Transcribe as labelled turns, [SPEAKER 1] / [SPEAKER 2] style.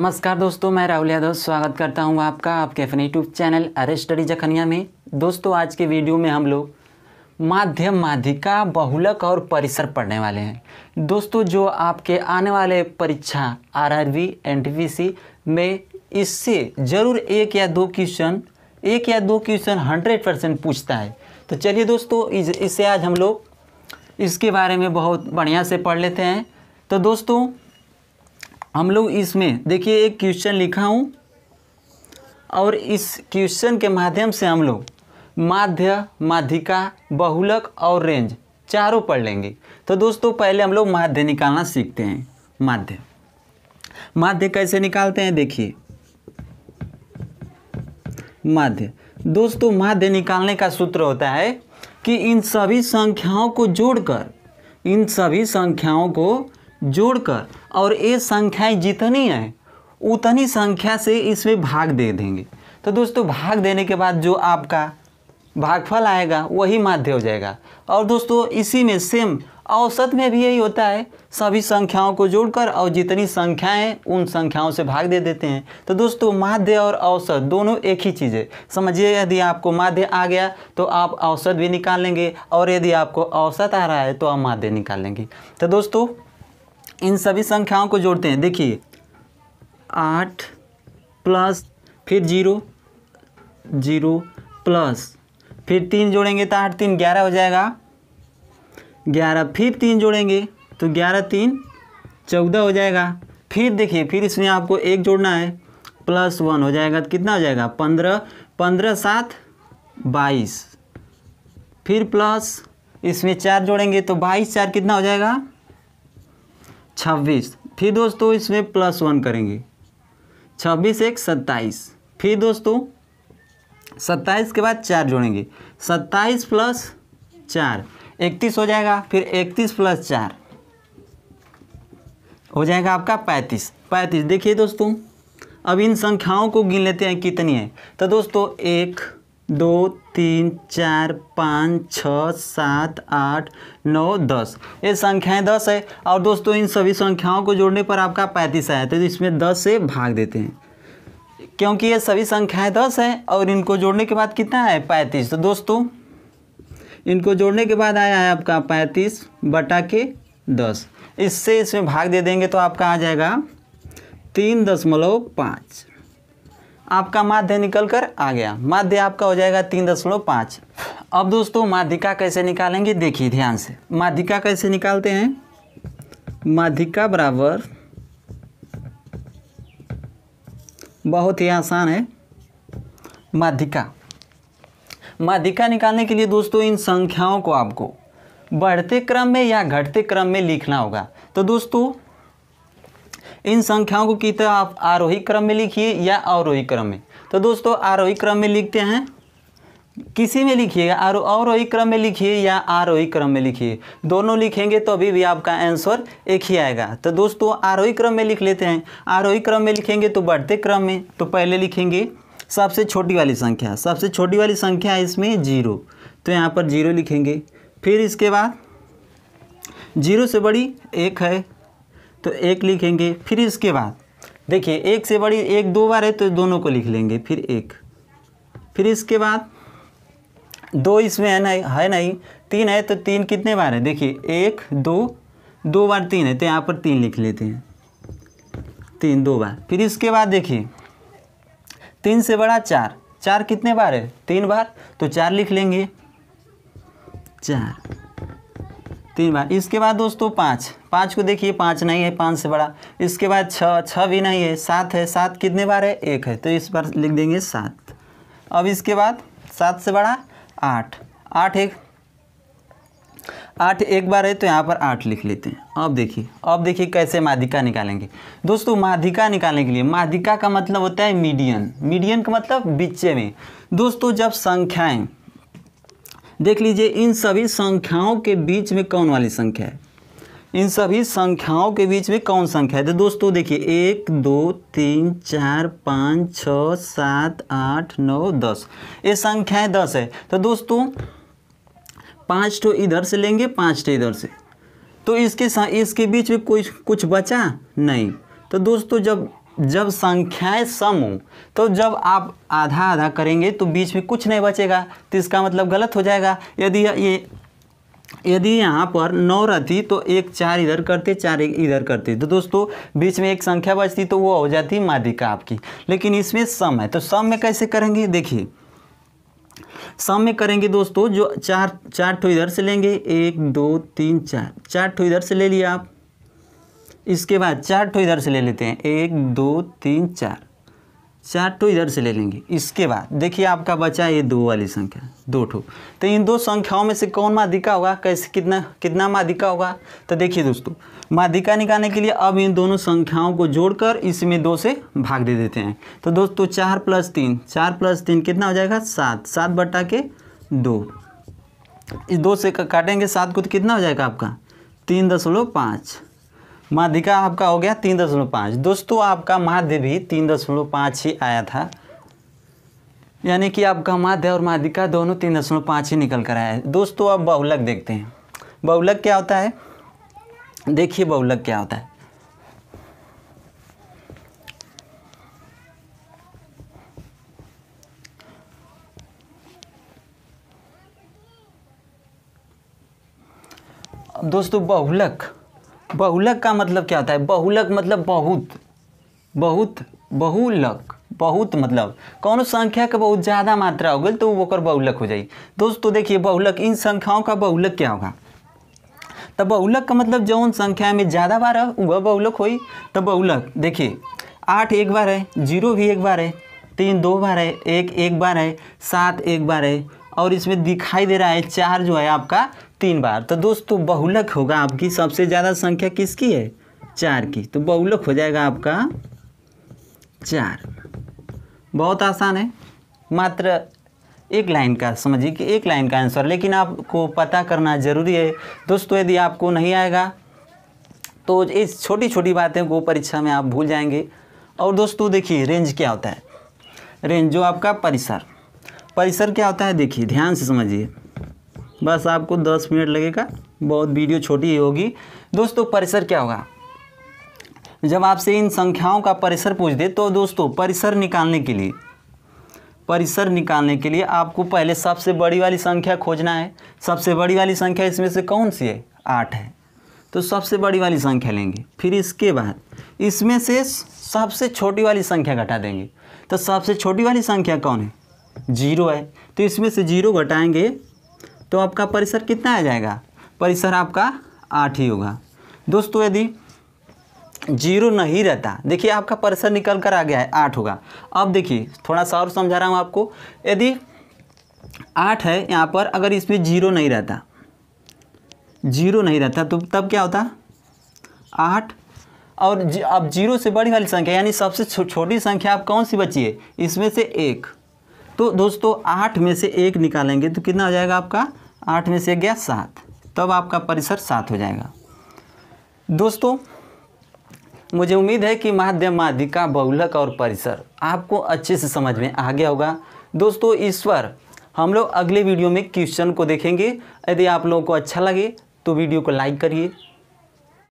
[SPEAKER 1] नमस्कार दोस्तों मैं राहुल यादव स्वागत करता हूं आपका आपके अपने यूट्यूब चैनल अरे स्टडी जखनिया में दोस्तों आज के वीडियो में हम लोग माध्यम माध्यिका बहुलक और परिसर पढ़ने वाले हैं दोस्तों जो आपके आने वाले परीक्षा आरआरबी एनटीपीसी में इससे ज़रूर एक या दो क्वेश्चन एक या दो क्वेश्चन हंड्रेड परसेंट पूछता है तो चलिए दोस्तों इस, इससे आज हम लोग इसके बारे में बहुत बढ़िया से पढ़ लेते हैं तो दोस्तों हम लोग इसमें देखिए एक क्वेश्चन लिखा हूँ और इस क्वेश्चन के माध्यम से हम लोग माध्य माध्यिका बहुलक और रेंज चारों पढ़ लेंगे तो दोस्तों पहले हम लोग माध्य निकालना सीखते हैं माध्य माध्य कैसे निकालते हैं देखिए माध्य दोस्तों माध्य निकालने का सूत्र होता है कि इन सभी संख्याओं को जोड़कर इन सभी संख्याओं को जोड़कर और ये संख्याएं जितनी हैं उतनी संख्या से इसमें भाग दे देंगे तो दोस्तों भाग देने के बाद जो आपका भागफल आएगा वही माध्य हो जाएगा और दोस्तों इसी में सेम औसत में भी यही होता है सभी संख्याओं को जोड़कर और जितनी संख्याएं उन संख्याओं से भाग दे देते हैं तो दोस्तों माध्य और औसत दोनों एक ही चीज़ है समझिए यदि आपको माध्य आ गया तो आप औसत भी निकाल लेंगे और यदि आपको औसत आ रहा है तो आप माध्य निकाल लेंगे तो दोस्तों इन सभी संख्याओं को जोड़ते हैं देखिए आठ प्लस फिर जीरो जीरो प्लस फिर तीन जोड़ेंगे तो आठ तीन ग्यारह हो जाएगा ग्यारह फिर तीन जोड़ेंगे तो ग्यारह तीन चौदह हो जाएगा फिर देखिए फिर इसमें आपको एक जोड़ना है प्लस वन हो जाएगा तो कितना हो जाएगा पंद्रह पंद्रह सात बाईस फिर प्लस इसमें चार जोड़ेंगे तो बाईस चार कितना हो जाएगा छब्बीस फिर दोस्तों इसमें प्लस वन करेंगे छब्बीस एक सत्ताईस फिर दोस्तों सत्ताईस के बाद चार जोड़ेंगे सत्ताईस प्लस चार इकतीस हो जाएगा फिर इकतीस प्लस चार हो जाएगा आपका पैंतीस पैंतीस देखिए दोस्तों अब इन संख्याओं को गिन लेते हैं कितनी है तो दोस्तों एक दो तीन चार पाँच छः सात आठ नौ दस ये संख्याएं दस है और दोस्तों इन सभी संख्याओं को जोड़ने पर आपका पैंतीस आया तो इसमें दस से भाग देते हैं क्योंकि ये सभी संख्याएं दस है और इनको जोड़ने के बाद कितना है पैंतीस तो दोस्तों इनको जोड़ने के बाद आया है आपका पैंतीस बटा के दस इससे इसमें भाग दे देंगे तो आपका आ जाएगा तीन दशमलव पाँच आपका माध्य निकल कर आ गया माध्य आपका हो जाएगा तीन दशमलव पाँच अब दोस्तों माध्यिका कैसे निकालेंगे देखिए ध्यान से माध्यिका कैसे निकालते हैं माध्यिका बराबर बहुत ही आसान है माध्यिका माध्यिका निकालने के लिए दोस्तों इन संख्याओं को आपको बढ़ते क्रम में या घटते क्रम में लिखना होगा तो दोस्तों इन संख्याओं को कितना आप आरोही क्रम में लिखिए या अवरोही क्रम में तो दोस्तों आरोही क्रम में लिखते हैं किसी में लिखिएगा आरो अवरोही क्रम में लिखिए या आरोही क्रम में लिखिए दोनों लिखेंगे तो अभी भी आपका आंसर एक ही आएगा तो दोस्तों आरोही क्रम में लिख लेते हैं आरोही क्रम में लिखेंगे तो बढ़ते क्रम में तो पहले लिखेंगे सबसे छोटी वाली संख्या सबसे छोटी वाली संख्या है इसमें जीरो तो यहाँ पर जीरो लिखेंगे फिर इसके बाद जीरो से बड़ी एक है तो एक लिखेंगे फिर इसके बाद देखिए एक से बड़ी एक दो बार है तो दोनों को लिख लेंगे फिर एक फिर इसके बाद दो इसमें है नहीं है नहीं तीन है तो तीन कितने बार है देखिए एक दो दो बार तीन है तो यहाँ पर तीन लिख लेते हैं तीन दो बार फिर इसके बाद देखिए तीन से बड़ा चार चार कितने बार है तीन बार तो चार लिख लेंगे चार तीन बार इसके बाद दोस्तों पाँच पाँच को देखिए पाँच नहीं है पाँच से बड़ा इसके बाद छः छः भी नहीं है सात है सात कितने बार है एक है तो इस बार लिख देंगे सात अब इसके बाद सात से बड़ा आठ आठ एक आठ एक बार है तो यहाँ पर आठ लिख लेते हैं अब देखिए अब देखिए कैसे माधिका निकालेंगे दोस्तों माधिका निकालने के लिए माधिका का मतलब होता है मीडियन मीडियन का मतलब बीचे में दोस्तों जब संख्याएं देख लीजिए इन सभी संख्याओं के बीच में कौन वाली संख्या है इन सभी संख्याओं के बीच में कौन संख्या है तो दोस्तों देखिए एक दो तीन चार पाँच छः सात आठ नौ दस ये संख्याएं दस है तो दोस्तों पाँच ठो तो इधर से लेंगे पाँच ठो तो इधर से तो इसके इसके बीच में कोई कुछ बचा नहीं तो दोस्तों जब जब संख्याएं सम हों तो जब आप आधा आधा करेंगे तो बीच में कुछ नहीं बचेगा तो इसका मतलब गलत हो जाएगा यदि ये यदि यहाँ पर नौ रहती तो एक चार इधर करते चार इधर करते तो दोस्तों बीच में एक संख्या बचती तो वो हो जाती मादिका आपकी लेकिन इसमें सम है तो सम में कैसे करेंगे देखिए सम में करेंगे दोस्तों जो चार चार ठो इधर से लेंगे एक दो तीन चार चार ठो इधर से ले लिया आप इसके बाद चार ठो इधर से ले लेते हैं एक दो तीन चार चार ठो इधर से ले लेंगे इसके बाद देखिए आपका बचा ये दो वाली संख्या दो ठो तो इन दो संख्याओं में से कौन माधिका होगा कैसे कितना कितना माधिका होगा तो देखिए दोस्तों माधिका निकालने के लिए अब इन दोनों संख्याओं को जोड़कर इसमें दो से भाग दे देते हैं तो दोस्तों चार प्लस तीन चार प्लस तीन कितना हो जाएगा सात सात बटा के दो इस दो से काटेंगे सात को तो कितना हो जाएगा आपका तीन दशमलव पाँच माध्यिका आपका हो गया तीन दशमलव पाँच दोस्तों आपका माध्य भी तीन दशमलव पाँच ही आया था यानी कि आपका माध्य और माध्यिका दोनों तीन दशमलव पाँच ही निकल कर आया है दोस्तों आप बहुलक देखते हैं बहुलक क्या होता है देखिए बहुलक क्या होता है दोस्तों बहुलक बहुलक का मतलब क्या होता है बहुलक मतलब बहुत बहुत बहुलक बहुत मतलब कौन संख्या का बहुत ज़्यादा मात्रा हो गई तो वो कर बहुलक हो जाए दोस्तों देखिए बहुलक इन संख्याओं का बहुलक क्या होगा तो बहुलक का मतलब जो उन संख्या में ज़्यादा बार है वह बहुलक हुई तो बहुलक देखिए आठ एक बार है जीरो भी एक बार है तीन दो बार है एक एक बार है सात एक बार है और इसमें दिखाई दे रहा है चार जो है आपका तीन बार तो दोस्तों बहुलक होगा आपकी सबसे ज़्यादा संख्या किसकी है चार की तो बहुलक हो जाएगा आपका चार बहुत आसान है मात्र एक लाइन का समझिए कि एक लाइन का आंसर लेकिन आपको पता करना ज़रूरी है दोस्तों यदि आपको नहीं आएगा तो इस छोटी छोटी बातें को परीक्षा में आप भूल जाएंगे और दोस्तों देखिए रेंज क्या होता है रेंज जो आपका परिसर परिसर क्या होता है देखिए ध्यान से समझिए बस आपको दस मिनट लगेगा बहुत वीडियो छोटी ही होगी दोस्तों परिसर क्या होगा जब आपसे इन संख्याओं का परिसर पूछ दे तो दोस्तों परिसर निकालने के लिए परिसर निकालने के लिए आपको पहले सबसे बड़ी वाली संख्या खोजना है सबसे बड़ी वाली संख्या इसमें से कौन सी है आठ है तो सबसे बड़ी वाली संख्या लेंगे फिर इसके बाद इसमें से सबसे छोटी वाली संख्या घटा देंगे तो सबसे छोटी वाली संख्या कौन है जीरो है तो इसमें से जीरो घटाएंगे तो आपका परिसर कितना आ जाएगा परिसर आपका आठ ही होगा दोस्तों यदि जीरो नहीं रहता देखिए आपका परिसर निकल कर आ गया है आठ होगा अब देखिए थोड़ा सा और समझा रहा हूँ आपको यदि आठ है यहाँ पर अगर इसमें जीरो नहीं रहता जीरो नहीं रहता तो तब क्या होता आठ और अब जीरो से बड़ी वाली संख्या यानी सबसे छोटी संख्या आप कौन सी बची है इसमें से एक तो दोस्तों आठ में से एक निकालेंगे तो कितना हो जाएगा आपका आठ में से एक गया सात तब आपका परिसर सात हो जाएगा दोस्तों मुझे उम्मीद है कि माध्यम माध्यिका बहुलक और परिसर आपको अच्छे से समझ में आ गया होगा दोस्तों इस पर हम लोग अगले वीडियो में क्वेश्चन को देखेंगे यदि आप लोगों को अच्छा लगे तो वीडियो को लाइक करिए